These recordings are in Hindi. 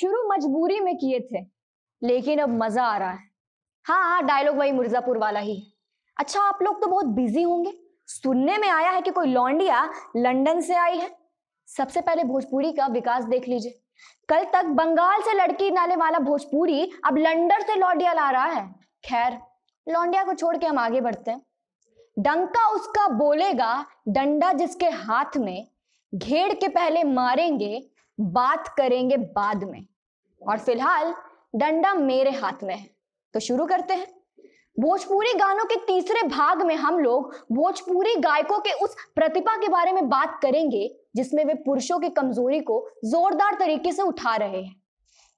शुरू मजबूरी में किए थे लेकिन अब मजा आ रहा है हाँ हाँ डायलॉग वही मिर्जापुर वाला ही है अच्छा आप लोग तो बहुत बिजी होंगे सुनने में आया है कि कोई लॉन्डिया लंदन से आई है सबसे पहले भोजपुरी का विकास देख लीजिए कल तक बंगाल से लड़की नाले वाला भोजपुरी अब लंडन से लॉन्डिया ला रहा है खैर लॉन्डिया को छोड़ के हम आगे बढ़ते हैं डंका उसका बोलेगा डंडा जिसके हाथ में घेर के पहले मारेंगे बात करेंगे बाद में और फिलहाल डंडा मेरे हाथ में है तो शुरू करते हैं भोजपुरी गानों के तीसरे भाग में हम लोग भोजपुरी गायकों के उस प्रतिभा के बारे में बात करेंगे जिसमें वे पुरुषों की कमजोरी को जोरदार तरीके से उठा रहे हैं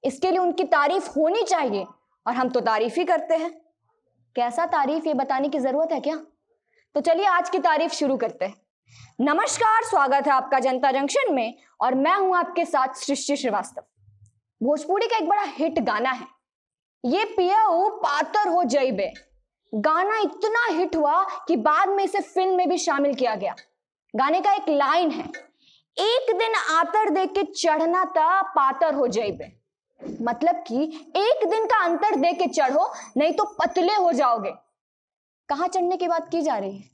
इसके लिए उनकी तारीफ होनी चाहिए और हम तो तारीफ ही करते हैं कैसा तारीफ ये बताने की जरूरत है क्या तो चलिए आज की तारीफ शुरू करते हैं नमस्कार स्वागत है आपका जनता जंक्शन में और मैं हूं आपके साथ सृष्टि श्रीवास्तव भोजपुरी का एक बड़ा हिट गाना है ये पियाऊ पातर हो जईबे गाना इतना हिट हुआ कि बाद में इसे फिल्म में भी शामिल किया गया गाने का एक लाइन है एक दिन आतर दे के चढ़ना था पातर हो जईबे मतलब कि एक दिन का अंतर दे के चढ़ो नहीं तो पतले हो जाओगे कहा चढ़ने की बात की जा रही है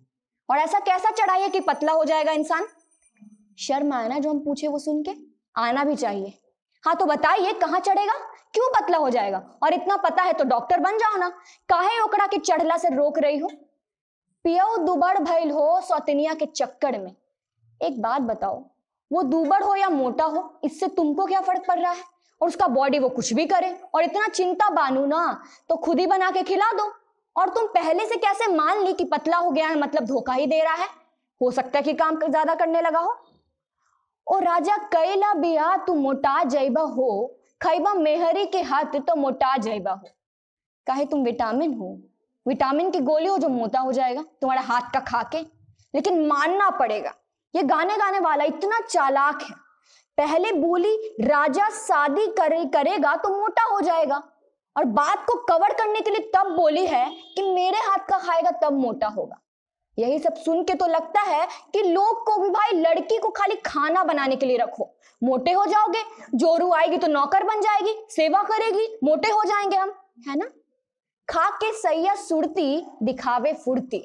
और ऐसा कैसा चढ़ाइए कि पतला हो जाएगा इंसान शर्म आया ना जो हम पूछे वो सुन के आना भी चाहिए हाँ तो बताइए कहाँ चढ़ेगा क्यों पतला हो जाएगा और इतना पता है तो डॉक्टर बन जाओ ना काहे ओकड़ा के चढ़ला से रोक रही हो पियो दुबड़ भैल हो सौतनिया के चक्कर में एक बात बताओ वो दुबड़ हो या मोटा हो इससे तुमको क्या फर्क पड़ रहा है और उसका बॉडी वो कुछ भी करे और इतना चिंता बानू ना तो खुद ही बना के खिला दो और तुम पहले से कैसे मान ली कि पतला हो गया है मतलब धोखा ही दे रहा है हो सकता है कि काम ज्यादा करने लगा हो और राजा कैला बिया तू मोटा जैबा हो खैबा मेहरी के हाथ तो मोटा जैबा हो कहे तुम विटामिन हो विटामिन की गोली हो जो मोटा हो जाएगा तुम्हारे हाथ का खाके लेकिन मानना पड़ेगा ये गाने गाने वाला इतना चालाक है पहले बोली राजा शादी करे करेगा तो मोटा हो जाएगा और बात को कवर करने के लिए तब बोली है कि मेरे हाथ का खाएगा तब मोटा होगा यही सब सुन के तो लगता है कि लोग को भी भाई लड़की को खाली खाना बनाने के लिए रखो मोटे हो जाओगे जोरू आएगी तो नौकर बन जाएगी सेवा करेगी मोटे हो जाएंगे हम है ना खा के सैया सुरती दिखावे फुर्ती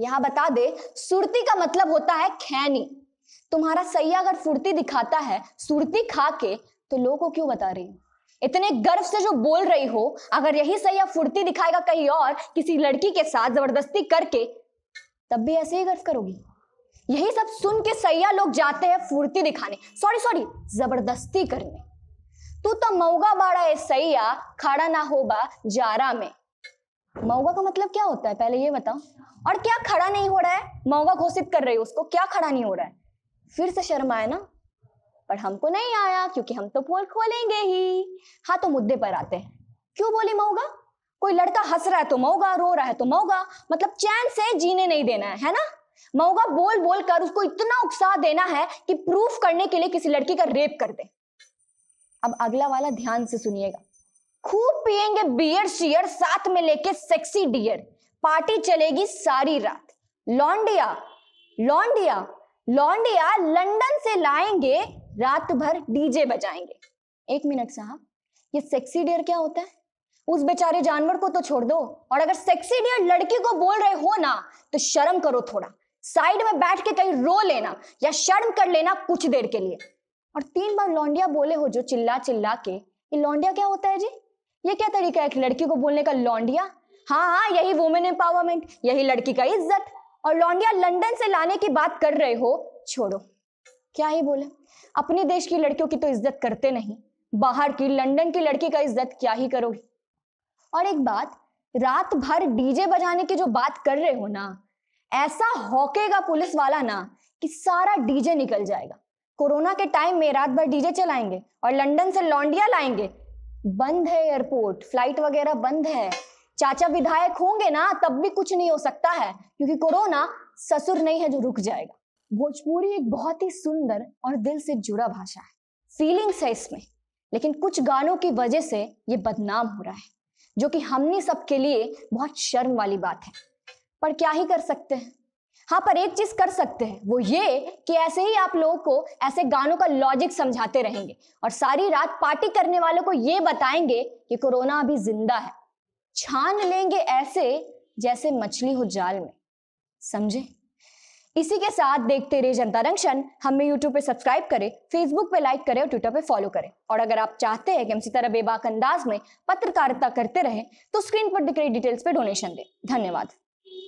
यहां बता दे सुरती का मतलब होता है खैनी तुम्हारा सैया अगर फुर्ती दिखाता है सुरती खा के तो लोगों को क्यों बता रही हूं इतने गर्व से जो बोल रही हो अगर यही सही या फुर्ती दिखाएगा कहीं और किसी लड़की के साथ जबरदस्ती करके तब भी ऐसे ही गर्व करोगी यही सब सुन के सैया लोग जाते हैं फुर्ती दिखाने सॉरी सॉरी जबरदस्ती करने तू तो मऊगा बाड़ा है सैया खड़ा ना होगा जारा में मऊगा का मतलब क्या होता है पहले ये बताओ और क्या खड़ा नहीं हो रहा है मऊगा घोषित कर रही हो उसको क्या खड़ा नहीं हो रहा है फिर से शर्मा है ना पर हमको नहीं आया क्योंकि हम तो पोल खोलेंगे ही हाँ तो मुद्दे पर आते हैं क्यों बोली मऊगा कोई लड़का हंस रहा है तो मऊगा रो रहा है तो मऊगा मतलब चैन से जीने नहीं देना है है ना मऊगा बोल बोल कर उसको इतना उकसा देना है कि प्रूफ करने के लिए किसी लड़की का रेप कर दे अब अगला वाला ध्यान से सुनिएगा खूब पिएंगे बियर शियर साथ में लेके सेक्सी डियर पार्टी चलेगी सारी रात लॉन्डिया लॉन्डिया लॉन्डिया लंदन से लाएंगे रात भर डीजे बजाएंगे एक मिनट साहब ये सेक्सी डियर क्या होता है उस बेचारे जानवर को तो छोड़ दो और अगर सेक्सी डियर लड़की को बोल रहे हो ना तो शर्म करो थोड़ा साइड में बैठ के कहीं रो लेना या शर्म कर लेना कुछ देर के लिए और तीन बार लौंडिया बोले हो जो चिल्ला चिल्ला के ये लौंडिया क्या होता है जी ये क्या तरीका है एक लड़की को बोलने का लौंडिया हाँ हाँ यही वुमेन एम्पावरमेंट यही लड़की का इज्जत और लौंडिया लंदन से लाने की बात कर रहे हो छोड़ो क्या ही बोले अपने देश की लड़कियों की तो इज्जत करते नहीं बाहर की लंदन की लड़की का इज्जत क्या ही करोगी और एक बात रात भर डीजे बजाने की जो बात कर रहे हो ना ऐसा होकेगा पुलिस वाला ना कि सारा डीजे निकल जाएगा कोरोना के टाइम में रात भर डीजे चलाएंगे और लंदन से लॉन्डिया लाएंगे बंद है एयरपोर्ट फ्लाइट वगैरह बंद है चाचा विधायक होंगे ना तब भी कुछ नहीं हो सकता है क्योंकि कोरोना ससुर नहीं है जो रुक जाएगा भोजपुरी एक बहुत ही सुंदर और दिल से जुड़ा भाषा है फीलिंग्स है इसमें लेकिन कुछ गानों की वजह से ये बदनाम हो रहा है जो कि हमने सबके लिए बहुत शर्म वाली बात है पर क्या ही कर सकते हैं हाँ पर एक चीज कर सकते हैं वो ये कि ऐसे ही आप लोगों को ऐसे गानों का लॉजिक समझाते रहेंगे और सारी रात पार्टी करने वालों को ये बताएंगे कि कोरोना अभी जिंदा है छान लेंगे ऐसे जैसे मछली हो जाल में समझे इसी के साथ देखते रहे जनता रंगशन हमें यूट्यूब पे सब्सक्राइब करें फेसबुक पे लाइक करें और ट्विटर पे फॉलो करें और अगर आप चाहते हैं कि हम इसी तरह बेबाक अंदाज में पत्रकारिता करते रहें तो स्क्रीन पर दिख रही डिटेल्स पे डोनेशन दें धन्यवाद